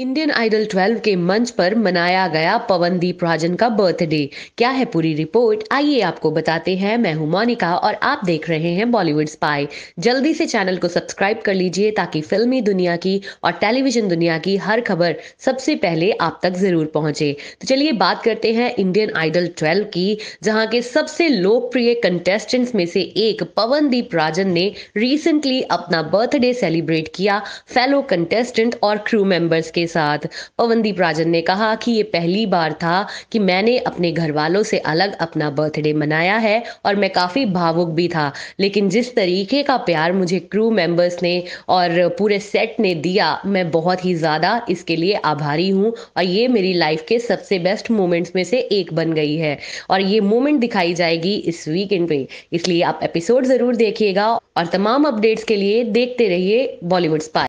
Indian idol 12 के मंच पर मनाया गया पवनदीप राजन का बर्थडे क्या है पूरी रिपोर्ट आइए आपको बताते हैं मैं हूं मोनिका और आप देख रहे हैं बॉलीवुड स्पाई जल्दी से चैनल को सब्सक्राइब कर लीजिए ताकि फिल्मी दुनिया की और टेलीविजन दुनिया की हर खबर सबसे पहले आप तक जरूर पहुंचे तो चलिए बात करते हैं इंडियन आइडल ट्वेल्व की जहाँ के सबसे लोकप्रिय कंटेस्टेंट्स में से एक पवनदीप राजन ने रिसेंटली अपना बर्थडे सेलिब्रेट किया फेलो कंटेस्टेंट और क्रू मेंबर्स के साथ पवनदीप राजन ने कहा कि ये पहली बार था कि मैंने अपने घर वालों से अलग अपना बर्थडे मनाया है और मैं काफ़ी भावुक भी था लेकिन जिस तरीके का प्यार मुझे क्रू मेंबर्स ने और पूरे सेट ने दिया मैं बहुत ही ज़्यादा इसके लिए आभारी हूँ और ये मेरी लाइफ के सबसे बेस्ट मोमेंट्स में से एक बन गई है और ये मोमेंट दिखाई जाएगी इस वीकेंड पे इसलिए आप एपिसोड ज़रूर देखिएगा और तमाम अपडेट्स के लिए देखते रहिए बॉलीवुड स्पाई